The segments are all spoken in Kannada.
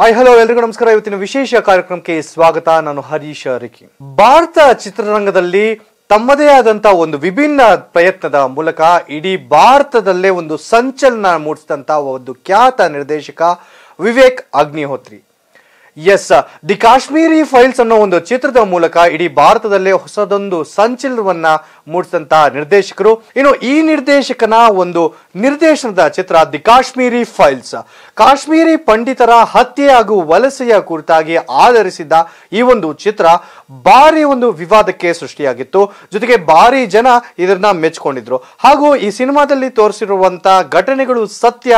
ಹಾಯ್ ಹಲೋ ಎಲ್ರಿಗೂ ನಮಸ್ಕಾರ ಇವತ್ತಿನ ವಿಶೇಷ ಕಾರ್ಯಕ್ರಮಕ್ಕೆ ಸ್ವಾಗತ ನಾನು ಹರೀಶ್ ರಿಕಿ ಭಾರತ ಚಿತ್ರರಂಗದಲ್ಲಿ ತಮ್ಮದೇ ಆದಂತ ಒಂದು ವಿಭಿನ್ನ ಪ್ರಯತ್ನದ ಮೂಲಕ ಇಡೀ ಭಾರತದಲ್ಲೇ ಒಂದು ಸಂಚಲನ ಮೂಡಿಸಿದಂಥ ಒಂದು ಖ್ಯಾತ ನಿರ್ದೇಶಕ ವಿವೇಕ್ ಅಗ್ನಿಹೋತ್ರಿ ಎಸ್ ದಿ ಕಾಶ್ಮೀರಿ ಫೈಲ್ಸ್ ಅನ್ನೋ ಒಂದು ಚಿತ್ರದ ಮೂಲಕ ಇಡೀ ಭಾರತದಲ್ಲೇ ಹೊಸದೊಂದು ಸಂಚಲನವನ್ನ ಮೂಡಿಸಿದಂತಹ ನಿರ್ದೇಶಕರು ಇನ್ನು ಈ ನಿರ್ದೇಶಕನ ಒಂದು ನಿರ್ದೇಶನದ ಚಿತ್ರ ದಿ ಕಾಶ್ಮೀರಿ ಫೈಲ್ಸ್ ಕಾಶ್ಮೀರಿ ಪಂಡಿತರ ಹತ್ಯೆ ಹಾಗೂ ವಲಸೆಯ ಕುರಿತಾಗಿ ಆಧರಿಸಿದ್ದ ಈ ಒಂದು ಚಿತ್ರ ಭಾರಿ ಒಂದು ವಿವಾದಕ್ಕೆ ಸೃಷ್ಟಿಯಾಗಿತ್ತು ಜೊತೆಗೆ ಭಾರಿ ಜನ ಇದನ್ನ ಮೆಚ್ಕೊಂಡಿದ್ರು ಹಾಗೂ ಈ ಸಿನಿಮಾದಲ್ಲಿ ತೋರಿಸಿರುವಂತಹ ಘಟನೆಗಳು ಸತ್ಯ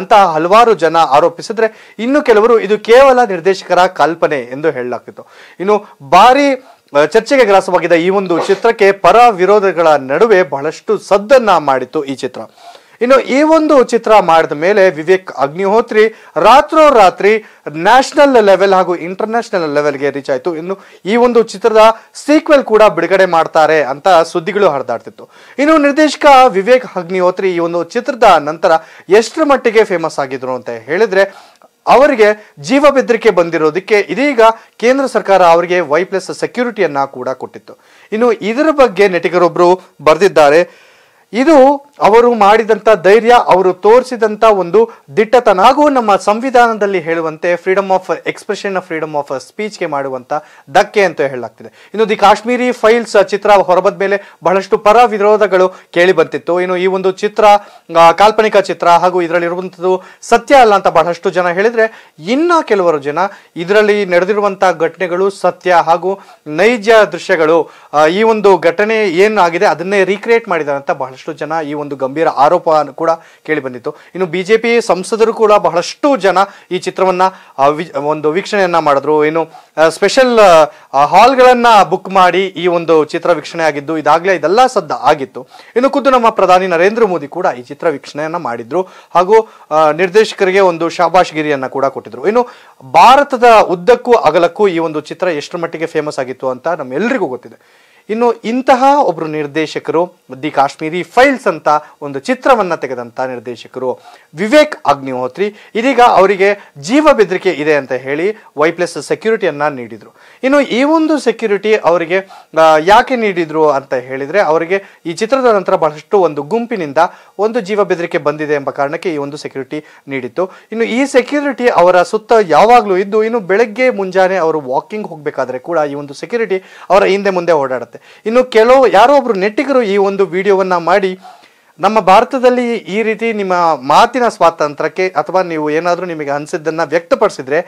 ಅಂತ ಹಲವಾರು ಜನ ಆರೋಪಿಸಿದ್ರೆ ಇನ್ನು ಕೆಲವರು ಇದು ಕೇವಲ ನಿರ್ದೇಶಕರ ಕಲ್ಪನೆ ಎಂದು ಹೇಳಲಾಗ್ತಿತ್ತು ಇನ್ನು ಭಾರಿ ಚರ್ಚೆಗೆ ಗ್ರಾಸವಾಗಿದ್ದ ಈ ಒಂದು ಚಿತ್ರಕ್ಕೆ ಪರ ವಿರೋಧಗಳ ನಡುವೆ ಬಹಳಷ್ಟು ಸದ್ದನ್ನ ಮಾಡಿತ್ತು ಈ ಚಿತ್ರ ಇನ್ನು ಈ ಒಂದು ಚಿತ್ರ ಮಾಡಿದ ಮೇಲೆ ವಿವೇಕ್ ಅಗ್ನಿಹೋತ್ರಿ ರಾತ್ರೋರಾತ್ರಿ ನ್ಯಾಷನಲ್ ಲೆವೆಲ್ ಹಾಗೂ ಇಂಟರ್ನ್ಯಾಷನಲ್ ಲೆವೆಲ್ಗೆ ರೀಚ್ ಆಯಿತು ಇನ್ನು ಈ ಒಂದು ಚಿತ್ರದ ಸೀಕ್ವೆಲ್ ಕೂಡ ಬಿಡುಗಡೆ ಮಾಡ್ತಾರೆ ಅಂತ ಸುದ್ದಿಗಳು ಹರಿದಾಡ್ತಿತ್ತು ಇನ್ನು ನಿರ್ದೇಶಕ ವಿವೇಕ್ ಅಗ್ನಿಹೋತ್ರಿ ಈ ಒಂದು ಚಿತ್ರದ ನಂತರ ಎಷ್ಟರ ಮಟ್ಟಿಗೆ ಫೇಮಸ್ ಆಗಿದ್ರು ಅಂತ ಹೇಳಿದ್ರೆ ಅವರಿಗೆ ಜೀವ ಬೆದರಿಕೆ ಬಂದಿರೋದಕ್ಕೆ ಇದೀಗ ಕೇಂದ್ರ ಸರ್ಕಾರ ಅವರಿಗೆ ವೈ ಪ್ಲಸ್ ಕೂಡ ಕೊಟ್ಟಿತ್ತು ಇನ್ನು ಇದರ ಬಗ್ಗೆ ನೆಟಿಗರೊಬ್ರು ಬರೆದಿದ್ದಾರೆ ಇದು ಅವರು ಮಾಡಿದಂಥ ಧೈರ್ಯ ಅವರು ತೋರಿಸಿದಂಥ ಒಂದು ದಿಟ್ಟತನ ಹಾಗೂ ನಮ್ಮ ಸಂವಿಧಾನದಲ್ಲಿ ಹೇಳುವಂತೆ freedom of expression freedom of ಸ್ಪೀಚ್ಗೆ ಮಾಡುವಂಥ ಧಕ್ಕೆ ಅಂತ ಹೇಳಲಾಗ್ತಿದೆ ಇನ್ನು ದಿ ಕಾಶ್ಮೀರಿ ಫೈಲ್ಸ್ ಚಿತ್ರ ಹೊರಬದ ಮೇಲೆ ಬಹಳಷ್ಟು ಪರ ವಿರೋಧಗಳು ಕೇಳಿ ಬಂತಿತ್ತು ಇನ್ನು ಈ ಒಂದು ಚಿತ್ರ ಕಾಲ್ಪನಿಕ ಚಿತ್ರ ಹಾಗೂ ಇದರಲ್ಲಿರುವಂಥದ್ದು ಸತ್ಯ ಅಲ್ಲ ಅಂತ ಬಹಳಷ್ಟು ಜನ ಹೇಳಿದರೆ ಇನ್ನು ಕೆಲವರು ಜನ ಇದರಲ್ಲಿ ನಡೆದಿರುವಂಥ ಘಟನೆಗಳು ಸತ್ಯ ಹಾಗೂ ನೈಜ ದೃಶ್ಯಗಳು ಈ ಒಂದು ಘಟನೆ ಏನಾಗಿದೆ ಅದನ್ನೇ ರೀಕ್ರಿಯೇಟ್ ಮಾಡಿದ್ದಾರೆ ಅಂತ ಬಹಳಷ್ಟು ಜನ ಈ ಒಂದು ಒಂದು ಗಂಭೀರ ಆರೋಪ ಕೂಡ ಕೇಳಿ ಬಂದಿತ್ತು ಇನ್ನು ಬಿಜೆಪಿ ಸಂಸದರು ಕೂಡ ಬಹಳಷ್ಟು ಜನ ಈ ಚಿತ್ರವನ್ನ ಒಂದು ವೀಕ್ಷಣೆಯನ್ನ ಮಾಡಿದ್ರು ಏನು ಸ್ಪೆಷಲ್ ಹಾಲ್ಗಳನ್ನ ಬುಕ್ ಮಾಡಿ ಈ ಒಂದು ಚಿತ್ರ ವೀಕ್ಷಣೆ ಆಗಿದ್ದು ಇದಾಗಲೇ ಇದೆಲ್ಲ ಸದ್ದ ಆಗಿತ್ತು ಇನ್ನು ಖುದ್ದು ನಮ್ಮ ಪ್ರಧಾನಿ ನರೇಂದ್ರ ಮೋದಿ ಕೂಡ ಈ ಚಿತ್ರ ವೀಕ್ಷಣೆಯನ್ನ ಮಾಡಿದ್ರು ಹಾಗೂ ನಿರ್ದೇಶಕರಿಗೆ ಒಂದು ಶಾಬಾಷ್ಗಿರಿಯನ್ನ ಕೂಡ ಕೊಟ್ಟಿದ್ರು ಇನ್ನು ಭಾರತದ ಉದ್ದಕ್ಕೂ ಅಗಲಕ್ಕೂ ಈ ಒಂದು ಚಿತ್ರ ಎಷ್ಟರ ಮಟ್ಟಿಗೆ ಫೇಮಸ್ ಆಗಿತ್ತು ಅಂತ ನಮ್ಮೆಲ್ಲರಿಗೂ ಗೊತ್ತಿದೆ ಇನ್ನು ಇಂತಹ ಒಬ್ಬರು ನಿರ್ದೇಶಕರು ದಿ ಕಾಶ್ಮೀರಿ ಫೈಲ್ಸ್ ಅಂತ ಒಂದು ಚಿತ್ರವನ್ನು ತೆಗೆದಂಥ ನಿರ್ದೇಶಕರು ವಿವೇಕ್ ಅಗ್ನಿಹೋತ್ರಿ ಇದೀಗ ಅವರಿಗೆ ಜೀವ ಬೆದರಿಕೆ ಇದೆ ಅಂತ ಹೇಳಿ ವೈ ಪ್ಲಸ್ ಸೆಕ್ಯೂರಿಟಿಯನ್ನು ನೀಡಿದರು ಇನ್ನು ಈ ಒಂದು ಸೆಕ್ಯೂರಿಟಿ ಅವರಿಗೆ ಯಾಕೆ ನೀಡಿದರು ಅಂತ ಹೇಳಿದರೆ ಅವರಿಗೆ ಈ ಚಿತ್ರದ ನಂತರ ಬಹಳಷ್ಟು ಒಂದು ಗುಂಪಿನಿಂದ ಒಂದು ಜೀವ ಬೆದರಿಕೆ ಬಂದಿದೆ ಎಂಬ ಕಾರಣಕ್ಕೆ ಈ ಒಂದು ಸೆಕ್ಯೂರಿಟಿ ನೀಡಿತ್ತು ಇನ್ನು ಈ ಸೆಕ್ಯೂರಿಟಿ ಅವರ ಸುತ್ತ ಯಾವಾಗಲೂ ಇದ್ದು ಇನ್ನು ಬೆಳಗ್ಗೆ ಮುಂಜಾನೆ ಅವರು ವಾಕಿಂಗ್ ಹೋಗಬೇಕಾದ್ರೆ ಕೂಡ ಈ ಒಂದು ಸೆಕ್ಯೂರಿಟಿ ಅವರ ಹಿಂದೆ ಮುಂದೆ ಓಡಾಡುತ್ತೆ ಇನ್ನು ಕೆಲವು ಯಾರೋ ಒಬ್ಬರು ನೆಟ್ಟಿಗರು ಈ ಒಂದು ವಿಡಿಯೋವನ್ನು ಮಾಡಿ ನಮ್ಮ ಭಾರತದಲ್ಲಿ ಈ ರೀತಿ ನಿಮ್ಮ ಮಾತಿನ ಸ್ವಾತಂತ್ರ್ಯಕ್ಕೆ ಅಥವಾ ನೀವು ಏನಾದರೂ ನಿಮಗೆ ಅನಿಸಿದ್ದನ್ನು ವ್ಯಕ್ತಪಡಿಸಿದ್ರೆ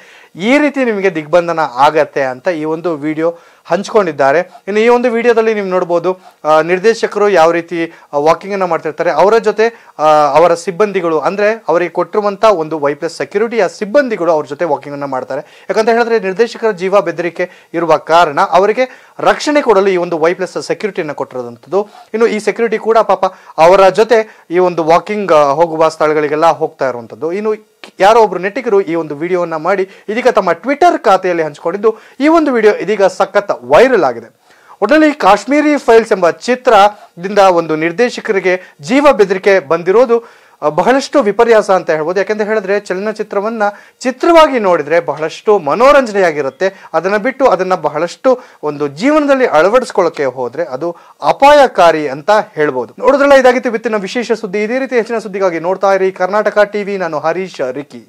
ಈ ರೀತಿ ನಿಮಗೆ ದಿಗ್ಬಂಧನ ಆಗತ್ತೆ ಅಂತ ಈ ಒಂದು ವಿಡಿಯೋ ಹಂಚ್ಕೊಂಡಿದ್ದಾರೆ ಇನ್ನು ಈ ಒಂದು ವಿಡಿಯೋದಲ್ಲಿ ನೀವು ನೋಡ್ಬೋದು ನಿರ್ದೇಶಕರು ಯಾವ ರೀತಿ ವಾಕಿಂಗನ್ನು ಮಾಡ್ತಿರ್ತಾರೆ ಅವರ ಜೊತೆ ಅವರ ಸಿಬ್ಬಂದಿಗಳು ಅಂದರೆ ಅವರಿಗೆ ಕೊಟ್ಟಿರುವಂಥ ಒಂದು ವೈ ಪ್ಲಸ್ ಆ ಸಿಬ್ಬಂದಿಗಳು ಅವ್ರ ಜೊತೆ ವಾಕಿಂಗನ್ನು ಮಾಡ್ತಾರೆ ಯಾಕಂತ ಹೇಳಿದ್ರೆ ನಿರ್ದೇಶಕರ ಜೀವ ಬೆದರಿಕೆ ಇರುವ ಕಾರಣ ಅವರಿಗೆ ರಕ್ಷಣೆ ಕೊಡಲು ಈ ಒಂದು ವೈ ಪ್ಲಸ್ ಸೆಕ್ಯೂರಿಟಿಯನ್ನು ಕೊಟ್ಟಿರೋದಂಥದ್ದು ಇನ್ನು ಈ ಸೆಕ್ಯೂರಿಟಿ ಕೂಡ ಪಾಪ ಅವರ ಜೊತೆ ಈ ಒಂದು ವಾಕಿಂಗ್ ಹೋಗುವ ಸ್ಥಳಗಳಿಗೆಲ್ಲ ಹೋಗ್ತಾ ಇರುವಂಥದ್ದು ಇನ್ನು ಯಾರೋ ಒಬ್ರು ನೆಟ್ಟಿಗರು ಈ ಒಂದು ವಿಡಿಯೋವನ್ನು ಮಾಡಿ ಇದೀಗ ತಮ್ಮ ಟ್ವಿಟರ್ ಖಾತೆಯಲ್ಲಿ ಹಂಚಿಕೊಂಡಿದ್ದು ಈ ಒಂದು ವಿಡಿಯೋ ಇದೀಗ ಸಖತ್ ವೈರಲ್ ಆಗಿದೆ ಒಟ್ಟಿನಲ್ಲಿ ಕಾಶ್ಮೀರಿ ಫೈಲ್ಸ್ ಎಂಬ ಚಿತ್ರದಿಂದ ಒಂದು ನಿರ್ದೇಶಕರಿಗೆ ಜೀವ ಬೆದರಿಕೆ ಬಂದಿರೋದು ಬಹಳಷ್ಟು ವಿಪರ್ಯಾಸ ಅಂತ ಹೇಳ್ಬೋದು ಯಾಕೆಂತ ಹೇಳಿದ್ರೆ ಚಲನಚಿತ್ರವನ್ನ ಚಿತ್ರವಾಗಿ ನೋಡಿದ್ರೆ ಬಹಳಷ್ಟು ಮನೋರಂಜನೆಯಾಗಿರುತ್ತೆ ಅದನ್ನ ಬಿಟ್ಟು ಅದನ್ನ ಬಹಳಷ್ಟು ಒಂದು ಜೀವನದಲ್ಲಿ ಅಳವಡಿಸ್ಕೊಳ್ಳೋಕೆ ಹೋದ್ರೆ ಅದು ಅಪಾಯಕಾರಿ ಅಂತ ಹೇಳ್ಬೋದು ನೋಡಿದ್ರಲ್ಲ ಇದಾಗಿತ್ತು ಇವತ್ತಿನ ವಿಶೇಷ ಸುದ್ದಿ ಇದೇ ರೀತಿ ಹೆಚ್ಚಿನ ಸುದ್ದಿಗಾಗಿ ನೋಡ್ತಾ ಇರಿ ಕರ್ನಾಟಕ ಟಿವಿ ನಾನು ಹರೀಶ್ ರಿಕಿ